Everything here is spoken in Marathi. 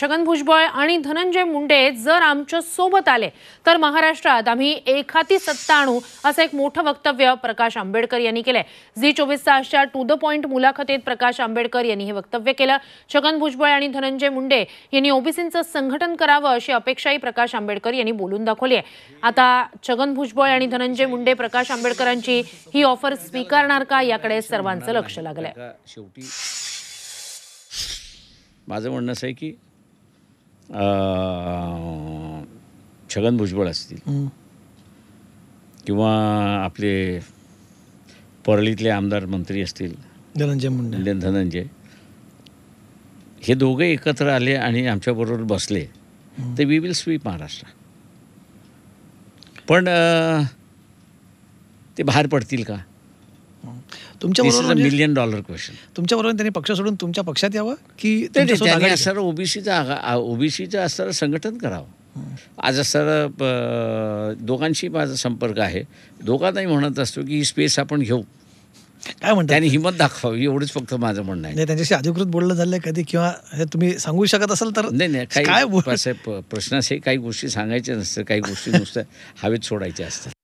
छगन भुजबळ आणि धनंजय मुंडे जर आमच्या सोबत आले तर महाराष्ट्रात आम्ही एखादी सत्ता आणू असं एक मोठं वक्तव्य प्रकाश आंबेडकर यांनी केलंय झी चोवीस तासच्या टू द पॉइंट मुलाखतीत प्रकाश आंबेडकर यांनी हे वक्तव्य केलं छगन भुजबळ आणि धनंजय मुंडे यांनी ओबीसींचं संघटन करावं अशी अपेक्षाही प्रकाश आंबेडकर यांनी बोलून दाखवली आहे आता छगन भुजबळ आणि धनंजय मुंडे प्रकाश आंबेडकरांची ही ऑफर स्वीकारणार का याकडे सर्वांचं लक्ष लागलंय माझं म्हणणं असं आहे की छगन भुजबळ असतील किंवा आपले परळीतले आमदार मंत्री असतील धनंजय मुंडे धनंजय हे दोघे एकत्र आले आणि आमच्याबरोबर बसले तर वी विल स्वीप महाराष्ट्र पण ते बाहेर पडतील का तुमच्या मिलियन डॉलर क्वेश्चन तुमच्याबरोबर त्यांनी पक्ष सोडून तुमच्या पक्षात यावं की त्यांनी असणारं ओबीसीचा ओबीसीचं असणारं संघटन करावं आज सर दोघांशी माझा संपर्क आहे दोघांनाही म्हणत असतो की ही स्पेस आपण घेऊ काय म्हणतात त्यांनी हिंमत दाखवावी एवढंच फक्त माझं म्हणणं आहे नाही त्यांच्याशी अधिकृत बोललं झालं कधी किंवा तुम्ही सांगू शकत असाल तर नाही नाही काय प्रश्न असे काही गोष्टी सांगायच्या नसतं काही गोष्टी नुसत्या हवेत सोडायच्या असतात